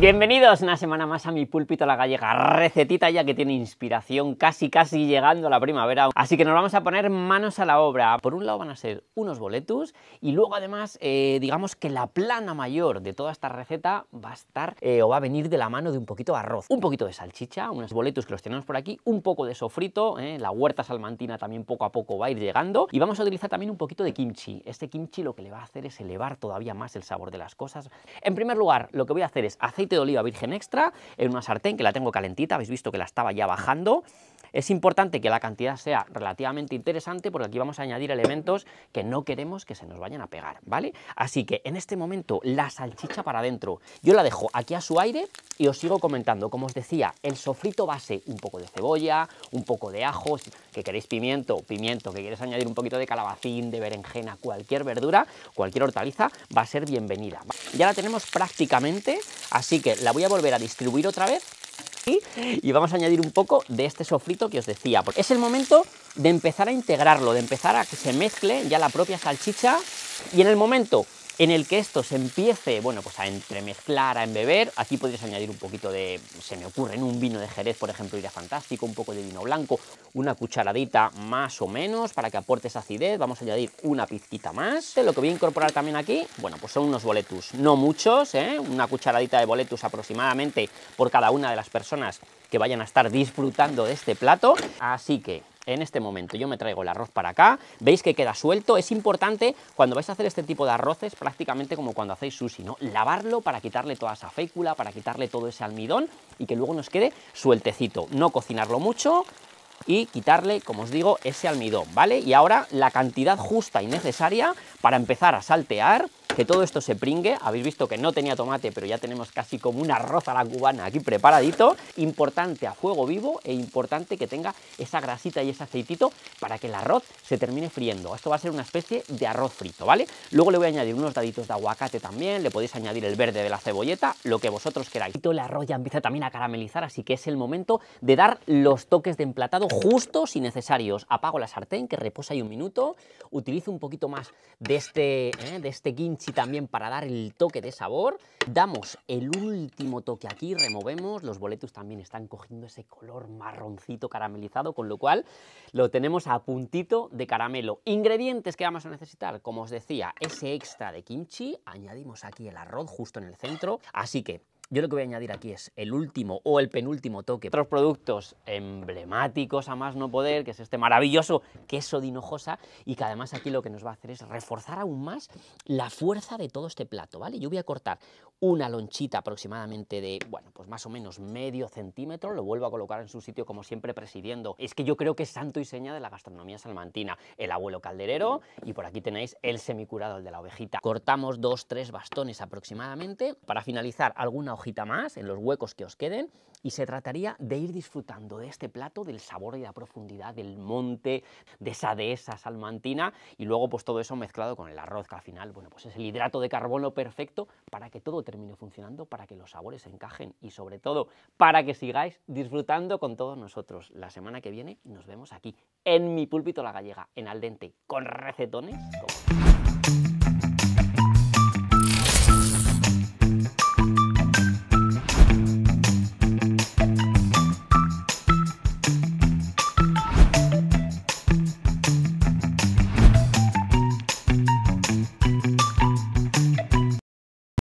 Bienvenidos una semana más a mi púlpito la gallega, recetita ya que tiene inspiración casi casi llegando la primavera, así que nos vamos a poner manos a la obra. Por un lado van a ser unos boletos y luego además eh, digamos que la plana mayor de toda esta receta va a estar eh, o va a venir de la mano de un poquito de arroz, un poquito de salchicha, unos boletos que los tenemos por aquí, un poco de sofrito, eh, la huerta salmantina también poco a poco va a ir llegando y vamos a utilizar también un poquito de kimchi. Este kimchi lo que le va a hacer es elevar todavía más el sabor de las cosas. En primer lugar lo que voy a hacer es hacer de oliva virgen extra en una sartén que la tengo calentita, habéis visto que la estaba ya bajando es importante que la cantidad sea relativamente interesante porque aquí vamos a añadir elementos que no queremos que se nos vayan a pegar, ¿vale? Así que en este momento la salchicha para adentro. Yo la dejo aquí a su aire y os sigo comentando. Como os decía, el sofrito base, un poco de cebolla, un poco de ajo, que queréis pimiento, pimiento, que queréis añadir un poquito de calabacín, de berenjena, cualquier verdura, cualquier hortaliza, va a ser bienvenida. Ya la tenemos prácticamente, así que la voy a volver a distribuir otra vez y vamos a añadir un poco de este sofrito que os decía. Porque es el momento de empezar a integrarlo, de empezar a que se mezcle ya la propia salchicha y en el momento en el que esto se empiece, bueno, pues a entremezclar, a embeber. Aquí podrías añadir un poquito de, se me ocurre, en un vino de Jerez, por ejemplo, iría fantástico, un poco de vino blanco, una cucharadita más o menos para que aporte esa acidez. Vamos a añadir una pizquita más. Lo que voy a incorporar también aquí, bueno, pues son unos boletus, no muchos, ¿eh? una cucharadita de boletus aproximadamente por cada una de las personas que vayan a estar disfrutando de este plato. Así que en este momento. Yo me traigo el arroz para acá, veis que queda suelto, es importante cuando vais a hacer este tipo de arroces, prácticamente como cuando hacéis sushi, ¿no? Lavarlo para quitarle toda esa fécula, para quitarle todo ese almidón y que luego nos quede sueltecito. No cocinarlo mucho y quitarle, como os digo, ese almidón, ¿vale? Y ahora la cantidad justa y necesaria para empezar a saltear que todo esto se pringue. Habéis visto que no tenía tomate, pero ya tenemos casi como un arroz a la cubana aquí preparadito. Importante a fuego vivo e importante que tenga esa grasita y ese aceitito para que el arroz se termine friendo. Esto va a ser una especie de arroz frito, ¿vale? Luego le voy a añadir unos daditos de aguacate también, le podéis añadir el verde de la cebolleta, lo que vosotros queráis. El arroz ya empieza también a caramelizar, así que es el momento de dar los toques de emplatado justos y necesarios. Apago la sartén, que reposa ahí un minuto, utilizo un poquito más de este, ¿eh? de este y también para dar el toque de sabor. Damos el último toque aquí, removemos, los boletos también están cogiendo ese color marroncito caramelizado, con lo cual lo tenemos a puntito de caramelo. Ingredientes que vamos a necesitar, como os decía, ese extra de kimchi, añadimos aquí el arroz justo en el centro, así que yo lo que voy a añadir aquí es el último o el penúltimo toque. Otros productos emblemáticos a más no poder, que es este maravilloso queso de hinojosa y que además aquí lo que nos va a hacer es reforzar aún más la fuerza de todo este plato, ¿vale? Yo voy a cortar una lonchita aproximadamente de, bueno, pues más o menos medio centímetro, lo vuelvo a colocar en su sitio como siempre presidiendo. Es que yo creo que es santo y seña de la gastronomía salmantina, el abuelo calderero y por aquí tenéis el semicurado, el de la ovejita. Cortamos dos, tres bastones aproximadamente. Para finalizar, alguna más en los huecos que os queden y se trataría de ir disfrutando de este plato, del sabor y la profundidad del monte, de esa dehesa salmantina y luego pues todo eso mezclado con el arroz que al final bueno pues es el hidrato de carbono perfecto para que todo termine funcionando, para que los sabores encajen y sobre todo para que sigáis disfrutando con todos nosotros. La semana que viene nos vemos aquí en mi púlpito la gallega en al dente con recetones.